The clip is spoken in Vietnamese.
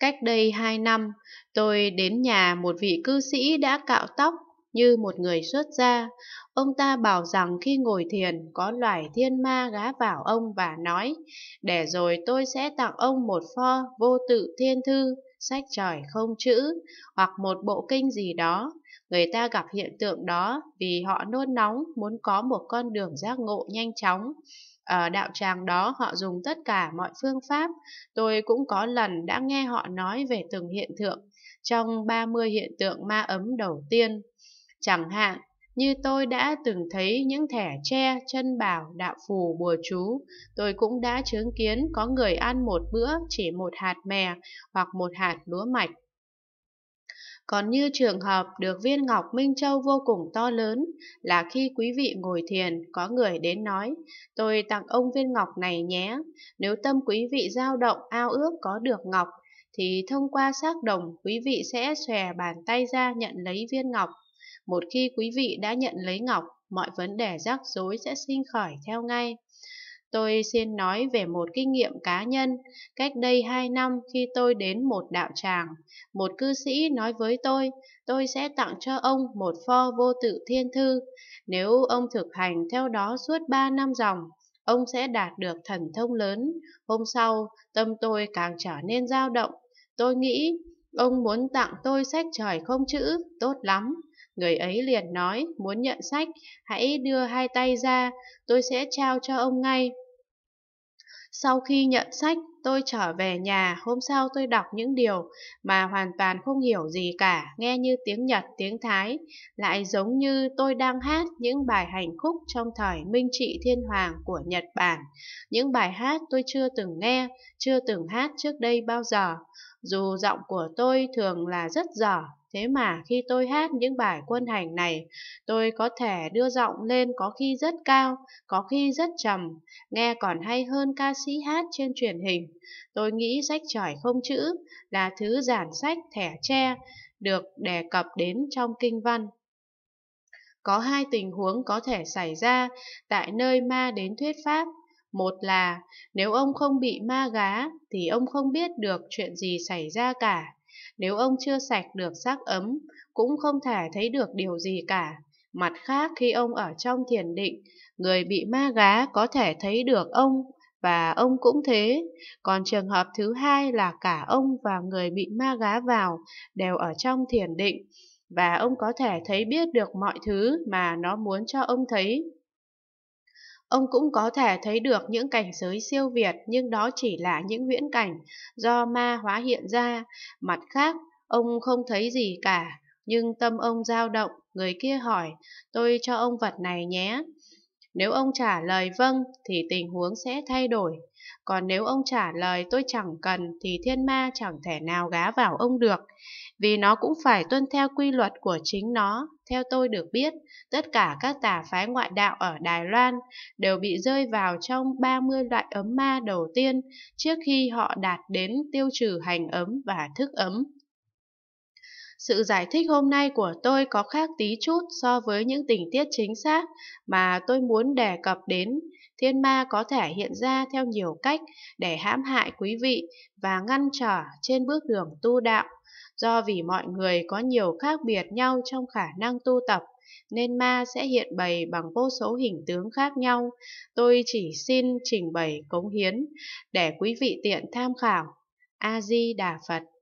Cách đây 2 năm, tôi đến nhà một vị cư sĩ đã cạo tóc như một người xuất gia. Ông ta bảo rằng khi ngồi thiền có loài thiên ma gá vào ông và nói, để rồi tôi sẽ tặng ông một pho vô tự thiên thư, sách trời không chữ, hoặc một bộ kinh gì đó Người ta gặp hiện tượng đó vì họ nôn nóng muốn có một con đường giác ngộ nhanh chóng. Ở đạo tràng đó họ dùng tất cả mọi phương pháp. Tôi cũng có lần đã nghe họ nói về từng hiện tượng trong 30 hiện tượng ma ấm đầu tiên. Chẳng hạn, như tôi đã từng thấy những thẻ tre, chân bảo, đạo phù, bùa chú, tôi cũng đã chứng kiến có người ăn một bữa chỉ một hạt mè hoặc một hạt lúa mạch. Còn như trường hợp được viên ngọc Minh Châu vô cùng to lớn là khi quý vị ngồi thiền có người đến nói, tôi tặng ông viên ngọc này nhé, nếu tâm quý vị dao động ao ước có được ngọc, thì thông qua xác đồng quý vị sẽ xòe bàn tay ra nhận lấy viên ngọc. Một khi quý vị đã nhận lấy ngọc, mọi vấn đề rắc rối sẽ sinh khỏi theo ngay. Tôi xin nói về một kinh nghiệm cá nhân. Cách đây 2 năm khi tôi đến một đạo tràng, một cư sĩ nói với tôi, tôi sẽ tặng cho ông một pho vô tự thiên thư. Nếu ông thực hành theo đó suốt 3 năm dòng, ông sẽ đạt được thần thông lớn. Hôm sau, tâm tôi càng trở nên dao động. Tôi nghĩ, ông muốn tặng tôi sách trời không chữ, tốt lắm. Người ấy liền nói, muốn nhận sách, hãy đưa hai tay ra, tôi sẽ trao cho ông ngay. Sau khi nhận sách, Tôi trở về nhà, hôm sau tôi đọc những điều mà hoàn toàn không hiểu gì cả, nghe như tiếng Nhật, tiếng Thái, lại giống như tôi đang hát những bài hành khúc trong thời Minh Trị Thiên Hoàng của Nhật Bản. Những bài hát tôi chưa từng nghe, chưa từng hát trước đây bao giờ. Dù giọng của tôi thường là rất dở, thế mà khi tôi hát những bài quân hành này, tôi có thể đưa giọng lên có khi rất cao, có khi rất trầm, nghe còn hay hơn ca sĩ hát trên truyền hình. Tôi nghĩ sách trải không chữ là thứ giản sách thẻ tre được đề cập đến trong kinh văn. Có hai tình huống có thể xảy ra tại nơi ma đến thuyết pháp. Một là nếu ông không bị ma gá thì ông không biết được chuyện gì xảy ra cả. Nếu ông chưa sạch được xác ấm, cũng không thể thấy được điều gì cả. Mặt khác khi ông ở trong thiền định, người bị ma gá có thể thấy được ông và ông cũng thế. Còn trường hợp thứ hai là cả ông và người bị ma gá vào đều ở trong thiền định và ông có thể thấy biết được mọi thứ mà nó muốn cho ông thấy. Ông cũng có thể thấy được những cảnh giới siêu việt nhưng đó chỉ là những huyễn cảnh do ma hóa hiện ra. Mặt khác, ông không thấy gì cả, nhưng tâm ông dao động, người kia hỏi, tôi cho ông vật này nhé. Nếu ông trả lời vâng thì tình huống sẽ thay đổi, còn nếu ông trả lời tôi chẳng cần thì thiên ma chẳng thể nào gá vào ông được, vì nó cũng phải tuân theo quy luật của chính nó. Theo tôi được biết, tất cả các tà phái ngoại đạo ở Đài Loan đều bị rơi vào trong 30 loại ấm ma đầu tiên trước khi họ đạt đến tiêu trừ hành ấm và thức ấm. Sự giải thích hôm nay của tôi có khác tí chút so với những tình tiết chính xác mà tôi muốn đề cập đến. Thiên ma có thể hiện ra theo nhiều cách để hãm hại quý vị và ngăn trở trên bước đường tu đạo. Do vì mọi người có nhiều khác biệt nhau trong khả năng tu tập, nên ma sẽ hiện bày bằng vô số hình tướng khác nhau. Tôi chỉ xin trình bày cống hiến để quý vị tiện tham khảo. A Di Đà Phật